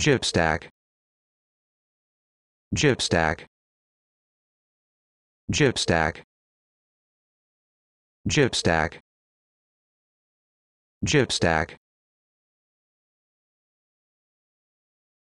stack. stack. stack. Jipstack stack. Jipstack stack.